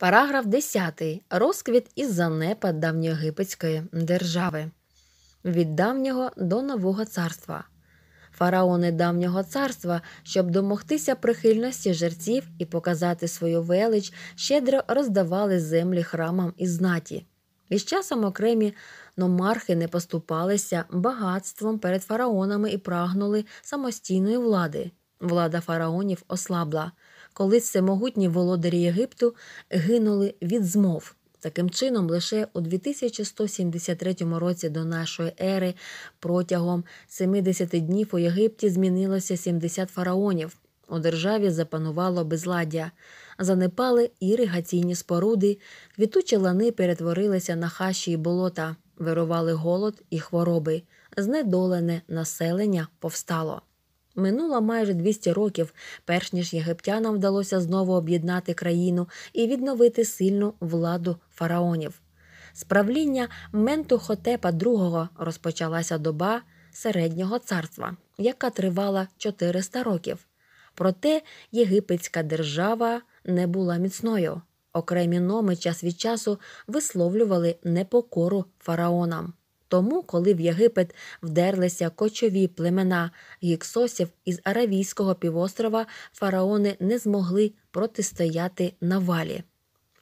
Параграф 10. Розквіт і занепад давньоєгипетської держави. Від давнього до нового царства. Фараони давнього царства, щоб домогтися прихильності жерців і показати свою велич, щедро роздавали землі храмам і знаті. Із часом окремі номархи не поступалися багатством перед фараонами і прагнули самостійної влади. Влада фараонів ослабла коли всемогутні володарі Єгипту гинули від змов. Таким чином, лише у 2173 році до нашої ери протягом 70 днів у Єгипті змінилося 70 фараонів. У державі запанувало безладдя, занепали іригаційні споруди, квітучі лани перетворилися на хащі і болота, вирували голод і хвороби, знедолене населення повстало. Минуло майже 200 років, перш ніж єгиптянам вдалося знову об'єднати країну і відновити сильну владу фараонів. Справління правління Ментухотепа II розпочалася доба середнього царства, яка тривала 400 років. Проте єгипетська держава не була міцною. Окремі номи час від часу висловлювали непокору фараонам. Тому, коли в Єгипет вдерлися кочові племена гіксосів із Аравійського півострова, фараони не змогли протистояти навалі.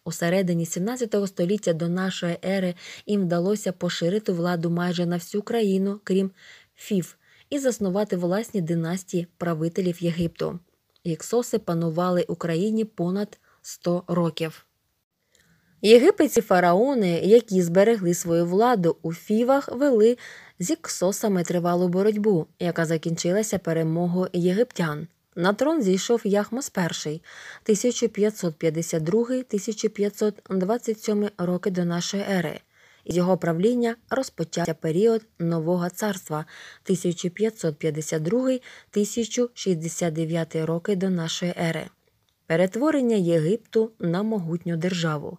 У середині 17 століття до нашої ери їм вдалося поширити владу майже на всю країну, крім Фів, і заснувати власні династії правителів Єгипту. Гіксоси панували Україні понад 100 років. Єгипетські фараони, які зберегли свою владу у фівах, вели з іксосами тривалу боротьбу, яка закінчилася перемогою єгиптян. На трон зійшов Яхмос І 1552-1527 роки до нашої ери. З його правління розпочався період нового царства 1552-1069 роки до нашої ери. Перетворення Єгипту на могутню державу.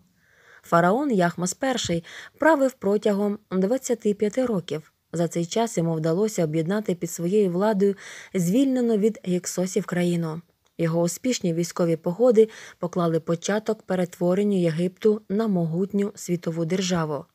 Фараон Яхмас І правив протягом 25 років. За цей час йому вдалося об'єднати під своєю владою звільнену від гексосів країну. Його успішні військові походи поклали початок перетворенню Єгипту на могутню світову державу.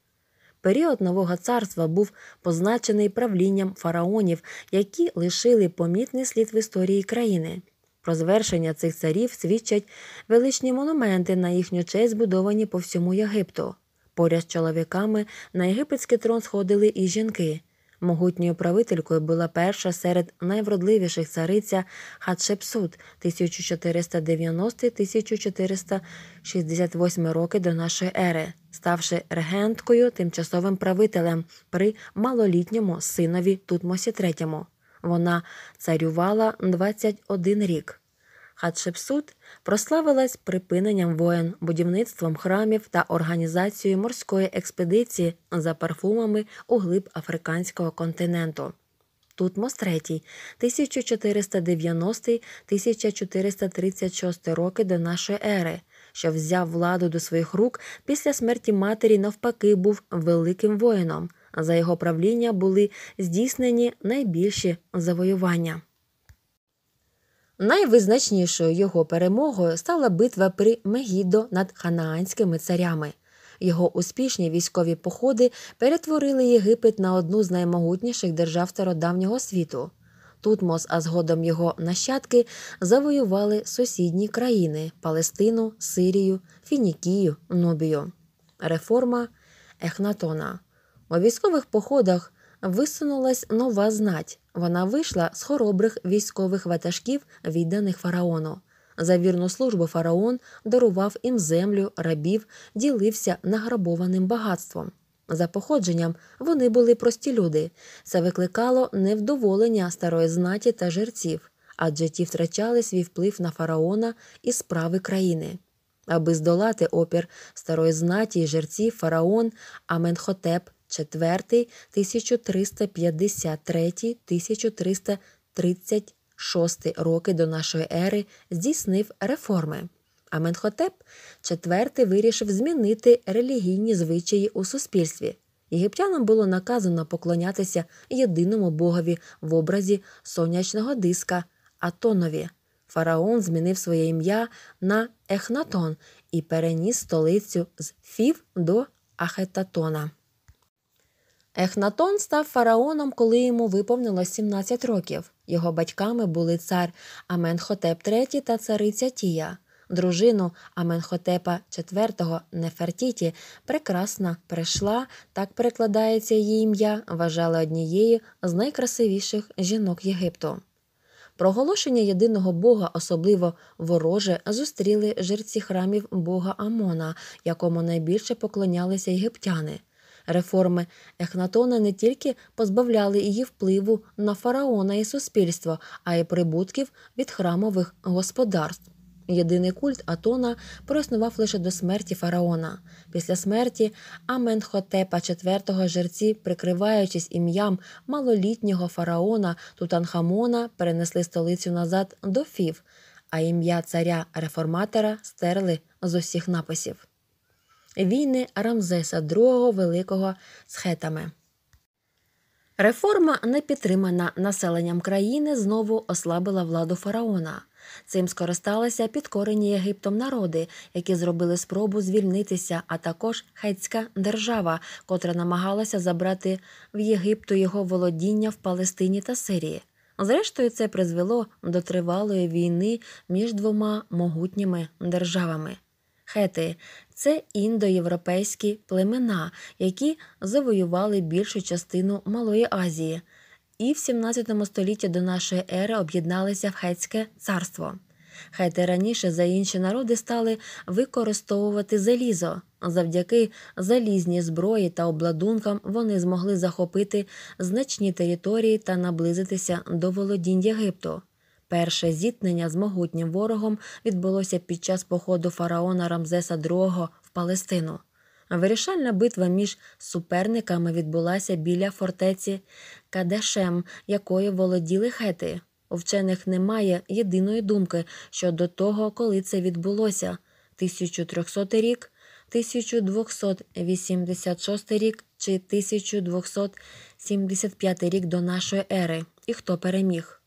Період нового царства був позначений правлінням фараонів, які лишили помітний слід в історії країни. Про звершення цих царів свідчать величні монументи на їхню честь, збудовані по всьому Єгипту. Поряд з чоловіками на єгипетський трон сходили і жінки. Могутньою правителькою була перша серед найвродливіших цариця Хатшепсут 1490-1468 роки до нашої ери, ставши регенткою тимчасовим правителем при малолітньому синові Тутмосі III. Вона царювала 21 рік. Хатшепсут прославилась припиненням воєн, будівництвом храмів та організацією морської експедиції за парфумами у глиб африканського континенту. Тутмос III 1490-1436 роки до нашої ери, що взяв владу до своїх рук після смерті матері, навпаки, був великим воїном. За його правління були здійснені найбільші завоювання. Найвизначнішою його перемогою стала битва при Мегідо над ханаанськими царями. Його успішні військові походи перетворили Єгипет на одну з наймогутніших держав стародавнього світу. Тутмос, а згодом його нащадки завоювали сусідні країни Палестину, Сирію, Фінікію, Нубію. Реформа Ехнатона. У військових походах висунулась нова знать. Вона вийшла з хоробрих військових ватажків, відданих фараону. За вірну службу фараон дарував їм землю, рабів, ділився награбованим багатством. За походженням вони були прості люди. Це викликало невдоволення старої знаті та жерців, адже ті втрачали свій вплив на фараона і справи країни. Аби здолати опір старої знаті і жерців, фараон Аменхотеп Четвертий 1353-1336 роки до нашої ери здійснив реформи. Аменхотеп IV вирішив змінити релігійні звичаї у суспільстві. Єгиптянам було наказано поклонятися єдиному богові в образі сонячного диска Атонові. Фараон змінив своє ім'я на Ехнатон і переніс столицю з Фів до Ахетатона. Ехнатон став фараоном, коли йому виповнило 17 років. Його батьками були цар Аменхотеп III та цариця Тія. Дружину Аменхотепа IV Нефертіті прекрасна прийшла, так перекладається її ім'я, вважала однією з найкрасивіших жінок Єгипту. Проголошення єдиного бога, особливо вороже, зустріли жерці храмів бога Амона, якому найбільше поклонялися єгиптяни. Реформи Ехнатона не тільки позбавляли її впливу на фараона і суспільство, а й прибутків від храмових господарств. Єдиний культ Атона проіснував лише до смерті фараона. Після смерті Аменхотепа IV жерці, прикриваючись ім'ям малолітнього фараона Тутанхамона, перенесли столицю назад до Фів, а ім'я царя реформатора стерли з усіх написів війни Рамзеса II Великого з хетами. Реформа, не підтримана населенням країни, знову ослабила владу фараона. Цим скористалися підкорені Єгиптом народи, які зробили спробу звільнитися, а також хетська держава, котра намагалася забрати в Єгипту його володіння в Палестині та Сирії. Зрештою, це призвело до тривалої війни між двома могутніми державами хети це індоєвропейські племена, які завоювали більшу частину Малої Азії, і в 17 столітті до нашої ери об'єдналися в хетське царство. Хети раніше за інші народи стали використовувати залізо. Завдяки залізній зброї та обладункам вони змогли захопити значні території та наблизитися до володінь Єгипту. Перше зіткнення з могутнім ворогом відбулося під час походу фараона Рамзеса II в Палестину. Вирішальна битва між суперниками відбулася біля фортеці Кадешем, якою володіли хети. У вчених немає єдиної думки щодо того, коли це відбулося 1300 рік, 1286 рік чи 1275 рік до нашої ери, і хто переміг.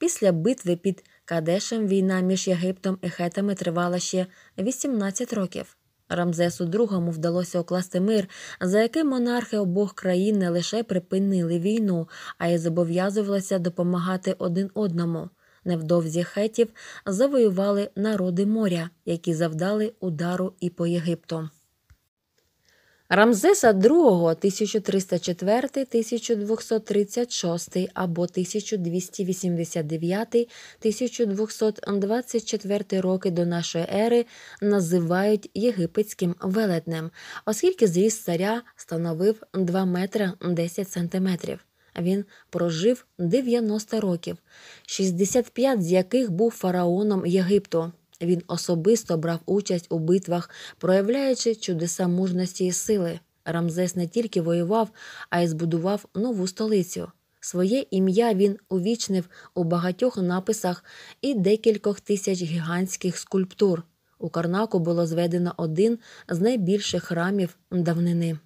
Після битви під Кадешем війна між Єгиптом і хетами тривала ще 18 років. Рамзесу II вдалося укласти мир, за яким монархи обох країн не лише припинили війну, а й зобов'язувалися допомагати один одному. Невдовзі хетів завоювали народи моря, які завдали удару і по Єгипту. Рамзеса II 1304, 1236 або 1289, 1224 роки до нашої ери називають єгипетським велетнем, оскільки зріст царя становив 2 метри 10 сантиметрів. Він прожив 90 років, 65 з яких був фараоном Єгипту він особисто брав участь у битвах, проявляючи чудеса мужності і сили. Рамзес не тільки воював, а й збудував нову столицю. Своє ім'я він увічнив у багатьох написах і декількох тисяч гігантських скульптур. У Карнаку було зведено один з найбільших храмів давнини.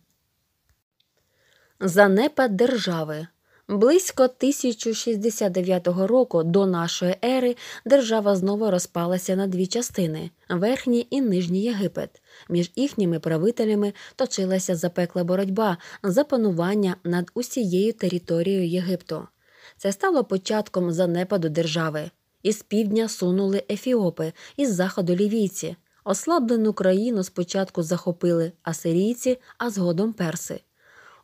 Занепад держави Близько 1069 року до нашої ери держава знову розпалася на дві частини верхній і нижній Єгипет. Між їхніми правителями точилася запекла боротьба за панування над усією територією Єгипту. Це стало початком занепаду держави. Із півдня сунули ефіопи, із заходу лівійці. Ослаблену країну спочатку захопили асирійці, а згодом перси.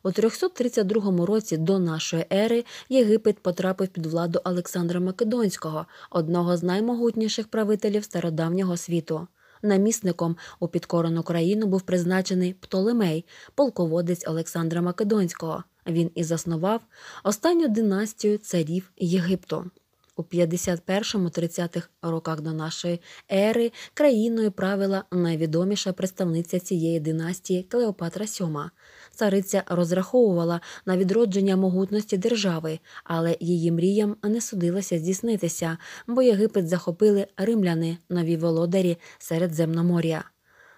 У 332 році до нашої ери Єгипет потрапив під владу Олександра Македонського, одного з наймогутніших правителів стародавнього світу. Намісником у підкорену країну був призначений Птолемей, полководець Олександра Македонського. Він і заснував останню династію царів Єгипту. У 51-30-х роках до нашої ери країною правила найвідоміша представниця цієї династії Клеопатра Сьома цариця розраховувала на відродження могутності держави, але її мріям не судилося здійснитися, бо Єгипет захопили римляни, нові володарі Середземномор'я.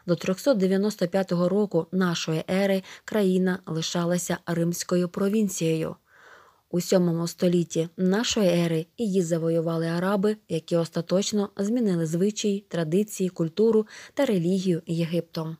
До 395 року нашої ери країна лишалася римською провінцією. У VII столітті нашої ери її завоювали араби, які остаточно змінили звичаї, традиції, культуру та релігію Єгиптом.